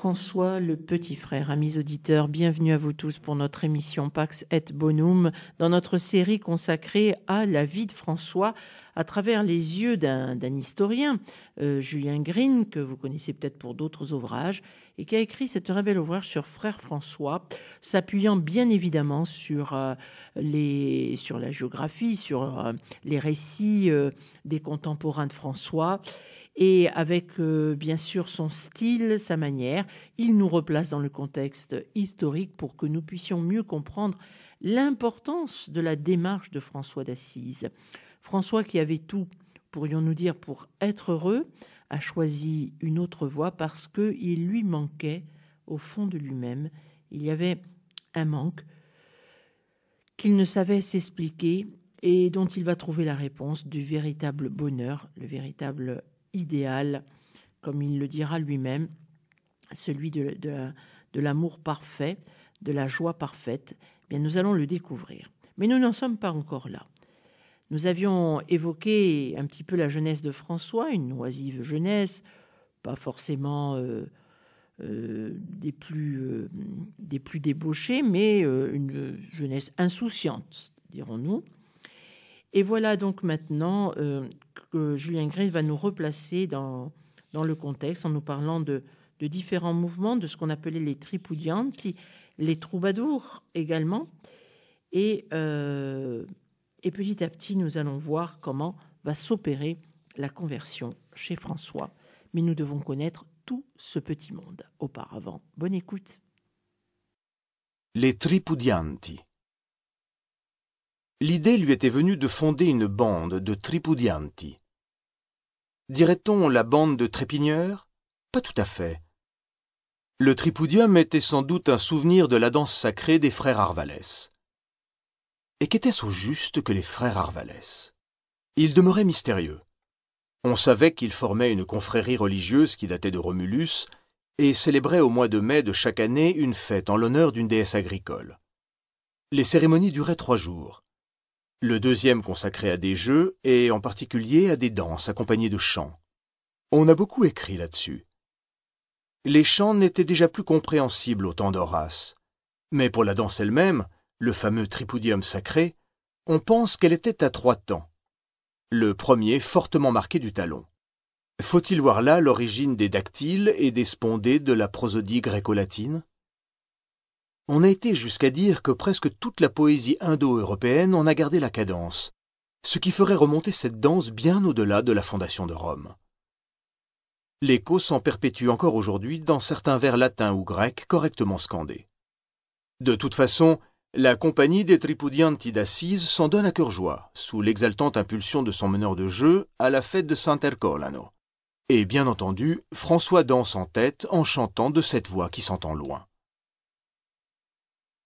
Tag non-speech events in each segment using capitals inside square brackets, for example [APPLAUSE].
François le Petit Frère. Amis auditeurs, bienvenue à vous tous pour notre émission Pax et Bonum, dans notre série consacrée à la vie de François à travers les yeux d'un historien, euh, Julien Green, que vous connaissez peut-être pour d'autres ouvrages, et qui a écrit cet très ouvrage sur Frère François, s'appuyant bien évidemment sur, euh, sur la géographie, sur euh, les récits des contemporains de François et avec euh, bien sûr son style, sa manière, il nous replace dans le contexte historique pour que nous puissions mieux comprendre l'importance de la démarche de François d'Assise. François qui avait tout, pourrions-nous dire, pour être heureux, a choisi une autre voie parce qu'il lui manquait au fond de lui-même, il y avait un manque qu'il ne savait s'expliquer et dont il va trouver la réponse du véritable bonheur, le véritable idéal, comme il le dira lui-même, celui de, l'amour parfait, de la joie parfaite, eh bien nous allons le découvrir. Mais nous n'en sommes pas encore là. Nous avions évoqué un petit peu la jeunesse de François, une oisive jeunesse, pas forcément euh, euh, des, plus, euh, des plus débauchés, mais une jeunesse insouciante, dirons-nous. Et voilà donc maintenant euh, que Julien Gray va nous replacer dans, dans le contexte en nous parlant de, de différents mouvements, de ce qu'on appelait les tripudianti, les troubadours également. Et, euh, et petit à petit, nous allons voir comment va s'opérer la conversion chez François. Mais nous devons connaître tout ce petit monde auparavant. Bonne écoute. Les tripudianti L'idée lui était venue de fonder une bande de tripudianti. Dirait-on la bande de trépigneurs Pas tout à fait. Le tripudium était sans doute un souvenir de la danse sacrée des frères Arvalès. Et qu'était-ce au juste que les frères Arvalès Ils demeuraient mystérieux. On savait qu'ils formaient une confrérie religieuse qui datait de Romulus et célébraient au mois de mai de chaque année une fête en l'honneur d'une déesse agricole. Les cérémonies duraient trois jours le deuxième consacré à des jeux et en particulier à des danses accompagnées de chants. On a beaucoup écrit là-dessus. Les chants n'étaient déjà plus compréhensibles au temps d'Horace, mais pour la danse elle-même, le fameux tripodium sacré, on pense qu'elle était à trois temps. Le premier fortement marqué du talon. Faut-il voir là l'origine des dactyles et des spondées de la prosodie gréco-latine on a été jusqu'à dire que presque toute la poésie indo-européenne en a gardé la cadence, ce qui ferait remonter cette danse bien au-delà de la fondation de Rome. L'écho s'en perpétue encore aujourd'hui dans certains vers latins ou grecs correctement scandés. De toute façon, la compagnie des Tripudianti d'Assise s'en donne à cœur joie, sous l'exaltante impulsion de son meneur de jeu, à la fête de Sant'Ercolano. Et bien entendu, François danse en tête en chantant de cette voix qui s'entend loin.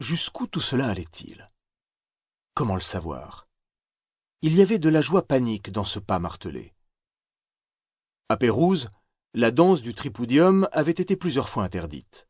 Jusqu'où tout cela allait-il Comment le savoir Il y avait de la joie panique dans ce pas martelé. À Pérouse, la danse du tripodium avait été plusieurs fois interdite.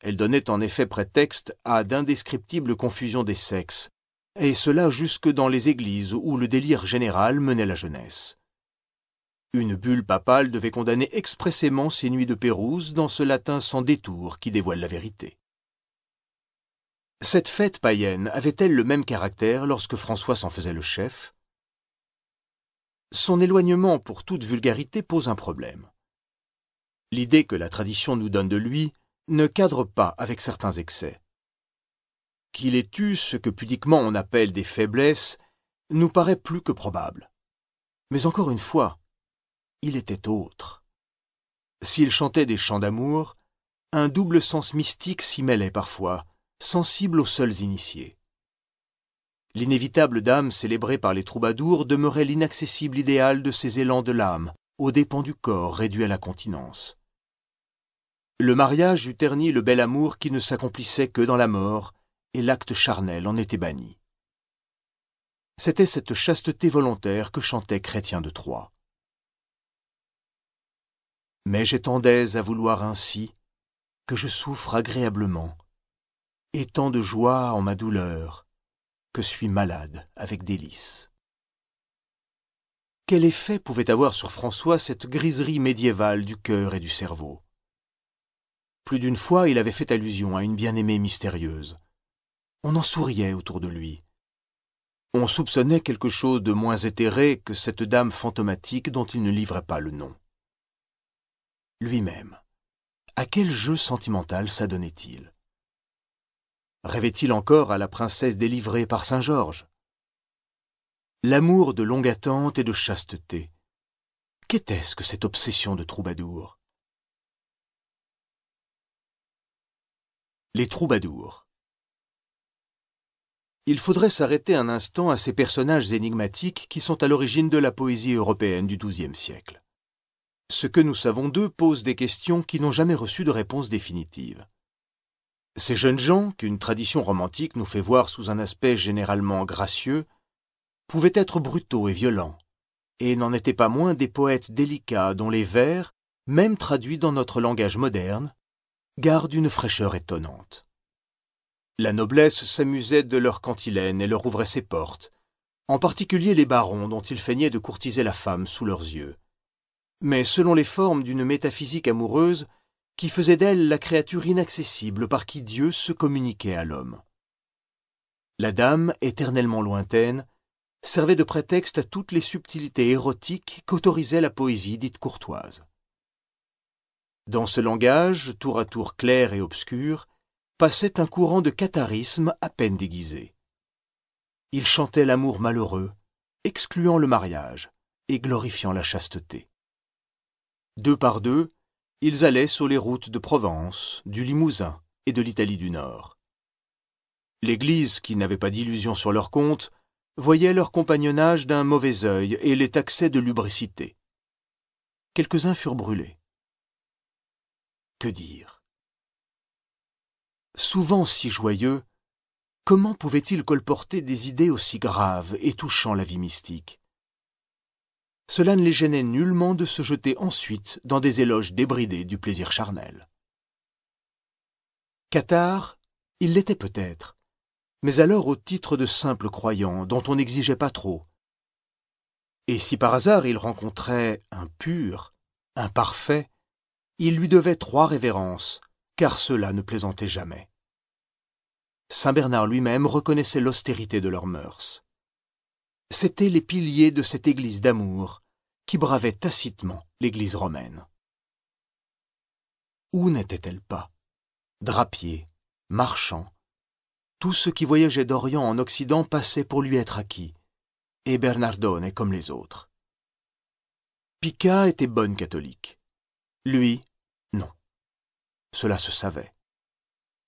Elle donnait en effet prétexte à d'indescriptibles confusions des sexes, et cela jusque dans les églises où le délire général menait la jeunesse. Une bulle papale devait condamner expressément ces nuits de Pérouse dans ce latin sans détour qui dévoile la vérité. Cette fête païenne avait-elle le même caractère lorsque François s'en faisait le chef Son éloignement pour toute vulgarité pose un problème. L'idée que la tradition nous donne de lui ne cadre pas avec certains excès. Qu'il ait eu ce que pudiquement on appelle des faiblesses nous paraît plus que probable. Mais encore une fois, il était autre. S'il chantait des chants d'amour, un double sens mystique s'y mêlait parfois, sensible aux seuls initiés. L'inévitable dame célébrée par les troubadours demeurait l'inaccessible idéal de ces élans de l'âme, aux dépens du corps réduit à la continence. Le mariage eût terni le bel amour qui ne s'accomplissait que dans la mort, et l'acte charnel en était banni. C'était cette chasteté volontaire que chantait Chrétien de Troyes. Mais j'étendais à vouloir ainsi que je souffre agréablement et tant de joie en ma douleur, que suis malade avec délices. Quel effet pouvait avoir sur François cette griserie médiévale du cœur et du cerveau Plus d'une fois, il avait fait allusion à une bien-aimée mystérieuse. On en souriait autour de lui. On soupçonnait quelque chose de moins éthéré que cette dame fantomatique dont il ne livrait pas le nom. Lui-même, à quel jeu sentimental s'adonnait-il Rêvait-il encore à la princesse délivrée par Saint Georges L'amour de longue attente et de chasteté. Qu'était-ce que cette obsession de troubadour Les troubadours. Il faudrait s'arrêter un instant à ces personnages énigmatiques qui sont à l'origine de la poésie européenne du XIIe siècle. Ce que nous savons d'eux pose des questions qui n'ont jamais reçu de réponse définitive. Ces jeunes gens, qu'une tradition romantique nous fait voir sous un aspect généralement gracieux, pouvaient être brutaux et violents, et n'en étaient pas moins des poètes délicats dont les vers, même traduits dans notre langage moderne, gardent une fraîcheur étonnante. La noblesse s'amusait de leurs cantilènes et leur ouvrait ses portes, en particulier les barons dont ils feignaient de courtiser la femme sous leurs yeux. Mais selon les formes d'une métaphysique amoureuse, qui faisait d'elle la créature inaccessible par qui Dieu se communiquait à l'homme. La dame, éternellement lointaine, servait de prétexte à toutes les subtilités érotiques qu'autorisait la poésie dite courtoise. Dans ce langage, tour à tour clair et obscur, passait un courant de catharisme à peine déguisé. Il chantait l'amour malheureux, excluant le mariage et glorifiant la chasteté. Deux par deux, ils allaient sur les routes de Provence, du Limousin et de l'Italie du Nord. L'Église, qui n'avait pas d'illusion sur leur compte, voyait leur compagnonnage d'un mauvais œil et les taxait de lubricité. Quelques-uns furent brûlés. Que dire Souvent si joyeux, comment pouvaient-ils colporter des idées aussi graves et touchant la vie mystique cela ne les gênait nullement de se jeter ensuite dans des éloges débridés du plaisir charnel. Cathare, il l'était peut-être, mais alors au titre de simple croyant dont on n'exigeait pas trop. Et si par hasard il rencontrait un pur, un parfait, il lui devait trois révérences, car cela ne plaisantait jamais. Saint Bernard lui-même reconnaissait l'austérité de leurs mœurs c'étaient les piliers de cette Église d'amour qui bravait tacitement l'Église romaine. Où n'était-elle pas Drapier, marchand, tout ce qui voyageait d'Orient en Occident passait pour lui être acquis, et Bernardone comme les autres. Pica était bonne catholique. Lui, non. Cela se savait.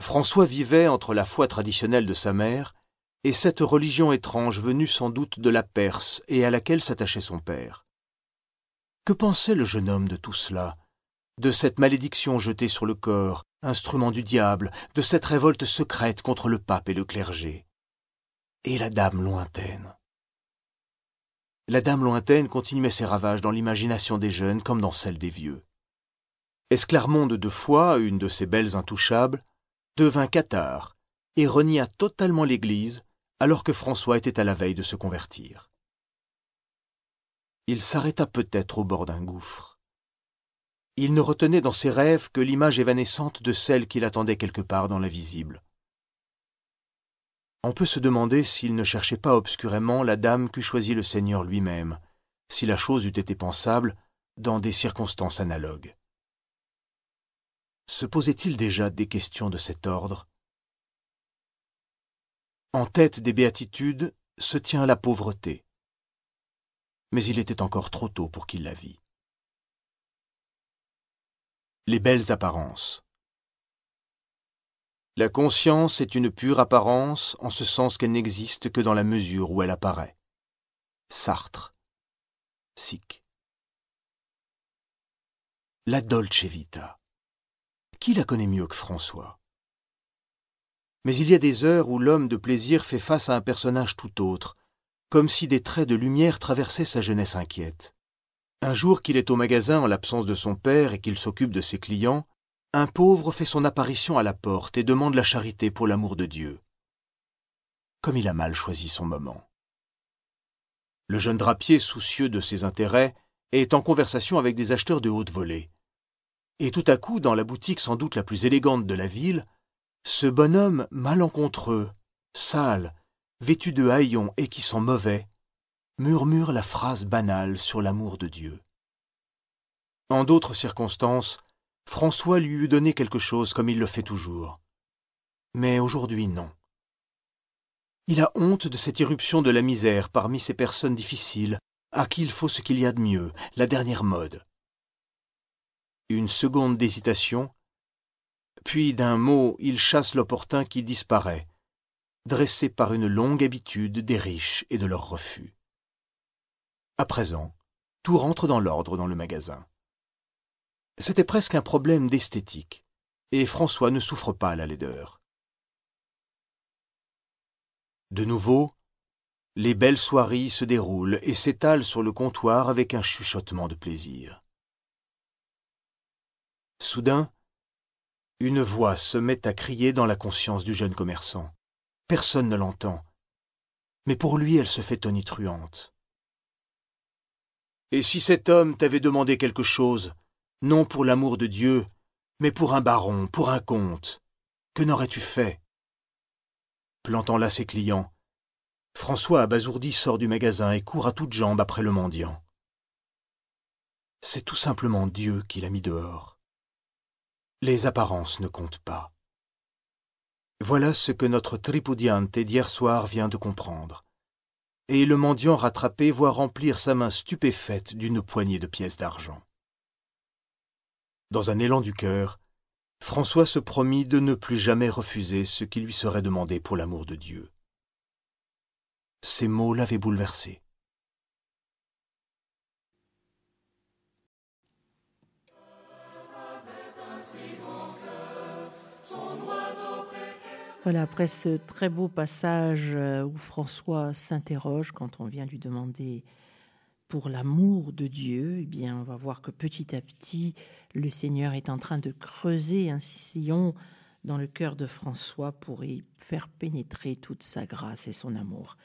François vivait entre la foi traditionnelle de sa mère et cette religion étrange venue sans doute de la Perse et à laquelle s'attachait son père. Que pensait le jeune homme de tout cela, de cette malédiction jetée sur le corps, instrument du diable, de cette révolte secrète contre le pape et le clergé Et la dame lointaine La dame lointaine continuait ses ravages dans l'imagination des jeunes comme dans celle des vieux. Esclarmonde de foi, une de ces belles intouchables, devint cathare et renia totalement l'Église alors que François était à la veille de se convertir. Il s'arrêta peut-être au bord d'un gouffre. Il ne retenait dans ses rêves que l'image évanescente de celle qu'il attendait quelque part dans l'invisible. On peut se demander s'il ne cherchait pas obscurément la dame qu'eût choisi le Seigneur lui-même, si la chose eût été pensable dans des circonstances analogues. Se posait-il déjà des questions de cet ordre en tête des béatitudes se tient la pauvreté. Mais il était encore trop tôt pour qu'il la vît. Les belles apparences. La conscience est une pure apparence en ce sens qu'elle n'existe que dans la mesure où elle apparaît. Sartre. Sic. La Dolce Vita. Qui la connaît mieux que François mais il y a des heures où l'homme de plaisir fait face à un personnage tout autre, comme si des traits de lumière traversaient sa jeunesse inquiète. Un jour qu'il est au magasin en l'absence de son père et qu'il s'occupe de ses clients, un pauvre fait son apparition à la porte et demande la charité pour l'amour de Dieu. Comme il a mal choisi son moment. Le jeune drapier, soucieux de ses intérêts, est en conversation avec des acheteurs de haute volée. Et tout à coup, dans la boutique sans doute la plus élégante de la ville, ce bonhomme malencontreux, sale, vêtu de haillons et qui sont mauvais, murmure la phrase banale sur l'amour de Dieu. En d'autres circonstances, François lui eût donné quelque chose comme il le fait toujours. Mais aujourd'hui, non. Il a honte de cette irruption de la misère parmi ces personnes difficiles à qui il faut ce qu'il y a de mieux, la dernière mode. Une seconde d'hésitation, puis d'un mot il chasse l'opportun qui disparaît, dressé par une longue habitude des riches et de leur refus. À présent, tout rentre dans l'ordre dans le magasin. C'était presque un problème d'esthétique, et François ne souffre pas à la laideur. De nouveau, les belles soirées se déroulent et s'étalent sur le comptoir avec un chuchotement de plaisir. Soudain, une voix se met à crier dans la conscience du jeune commerçant. Personne ne l'entend. Mais pour lui, elle se fait tonitruante. Et si cet homme t'avait demandé quelque chose, non pour l'amour de Dieu, mais pour un baron, pour un comte, que n'aurais-tu fait Plantant là ses clients, François abasourdi sort du magasin et court à toutes jambes après le mendiant. C'est tout simplement Dieu qui l'a mis dehors. Les apparences ne comptent pas. Voilà ce que notre tripudiante d'hier soir vient de comprendre. Et le mendiant rattrapé voit remplir sa main stupéfaite d'une poignée de pièces d'argent. Dans un élan du cœur, François se promit de ne plus jamais refuser ce qui lui serait demandé pour l'amour de Dieu. Ces mots l'avaient bouleversé. Voilà, après ce très beau passage euh, où François s'interroge quand on vient lui demander pour l'amour de Dieu, eh bien, on va voir que petit à petit, le Seigneur est en train de creuser un sillon dans le cœur de François pour y faire pénétrer toute sa grâce et son amour.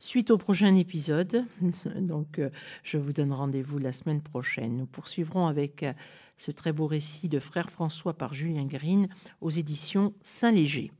Suite au prochain épisode, [LAUGHS] donc euh, je vous donne rendez-vous la semaine prochaine. Nous poursuivrons avec euh, ce très beau récit de Frère François par Julien Green aux éditions Saint-Léger.